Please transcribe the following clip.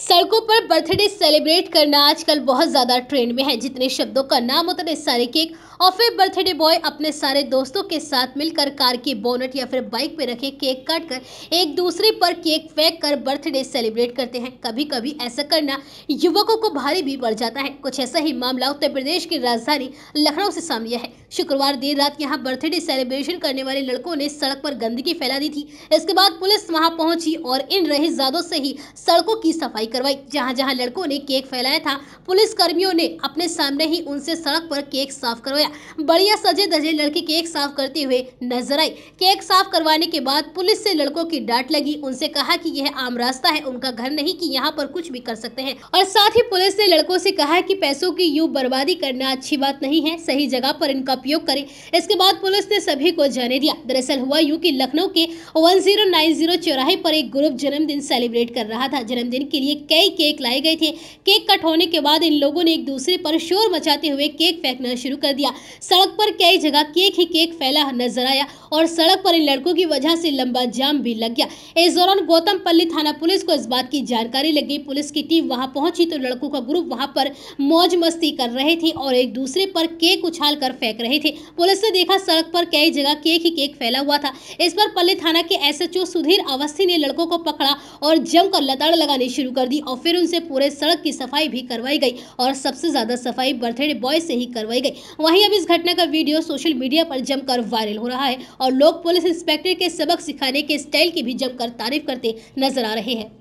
सड़कों पर birthday celebrate करना आजकल बहुत ज़्यादा ट्रेंड में है जितने शब्दों का नाम उतने सारे केक और फिर बर्थडे बॉय अपने सारे दोस्तों के साथ मिलकर कार की बोनट या फिर बाइक पे रखे केक काट कर एक दूसरे पर केक फेंक कर बर्थडे सेलिब्रेट करते हैं कभी कभी ऐसा करना युवकों को भारी भी पड़ जाता है कुछ ऐसा ही मामला उत्तर प्रदेश की राजधानी लखनऊ से सामने है शुक्रवार देर रात यहाँ बर्थडे सेलिब्रेशन करने वाले लड़कों ने सड़क पर गंदगी फैला दी थी इसके बाद पुलिस वहाँ पहुंची और इन जादों से ही सड़कों की सफाई करवाई जहाँ जहाँ लड़कों ने केक फैलाया था पुलिस कर्मियों ने अपने सामने ही उनसे सड़क पर केक साफ करवाया बढ़िया सजे धजे लड़के केक साफ करते हुए नजर आई केक साफ करवाने के बाद पुलिस से लड़कों की डांट लगी उनसे कहा की यह आम रास्ता है उनका घर नहीं की यहाँ पर कुछ भी कर सकते हैं और साथ ही पुलिस ने लड़कों से कहा की पैसों की यू बर्बादी करना अच्छी बात नहीं है सही जगह पर इनका उपयोग करें इसके बाद पुलिस ने सभी को जाने दिया दरअसल हुआ यू की लखनऊ के वन चौराहे पर एक ग्रुप जन्मदिन सेलिब्रेट कर रहा था जन्मदिन के लिए कई केक लाए गए थे केक कट होने के बाद इन लोगों ने एक दूसरे पर शोर मचाते हुए केक फेंकना शुरू कर दिया सड़क पर कई जगह केक ही केक फैला नजर आया और सड़क पर इन लड़कों की वजह से लंबा जाम भी लग गया इस दौरान गौतम पल्ली थाना पुलिस को इस बात की जानकारी लग गई पुलिस की टीम वहां पहुंची तो लड़कों का ग्रुप वहां पर मौज मस्ती कर रहे थे और एक दूसरे पर केक उछाल कर फेंक रहे रही थी पुलिस ने देखा सड़क पर कई जगह केक ही केक फैला हुआ था इस पर पल्ले थाना के एसएचओ सुधीर अवस्थी ने लड़कों को पकड़ा और जमकर लताड़ लगानी शुरू कर दी और फिर उनसे पूरे सड़क की सफाई भी करवाई गई और सबसे ज्यादा सफाई बर्थडे बॉय से ही करवाई गई वहीं अब इस घटना का वीडियो सोशल मीडिया पर जमकर वायरल हो रहा है और लोग पुलिस इंस्पेक्टर के सबक सिखाने के स्टाइल की भी जमकर तारीफ करते नजर आ रहे हैं